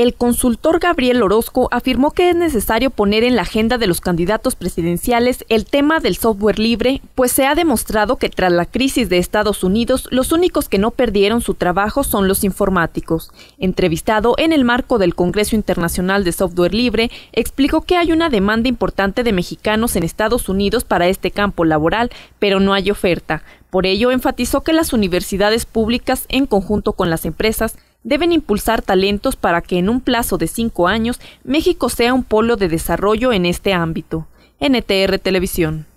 El consultor Gabriel Orozco afirmó que es necesario poner en la agenda de los candidatos presidenciales el tema del software libre, pues se ha demostrado que tras la crisis de Estados Unidos, los únicos que no perdieron su trabajo son los informáticos. Entrevistado en el marco del Congreso Internacional de Software Libre, explicó que hay una demanda importante de mexicanos en Estados Unidos para este campo laboral, pero no hay oferta. Por ello, enfatizó que las universidades públicas, en conjunto con las empresas, deben impulsar talentos para que en un plazo de cinco años México sea un polo de desarrollo en este ámbito. NTR Televisión.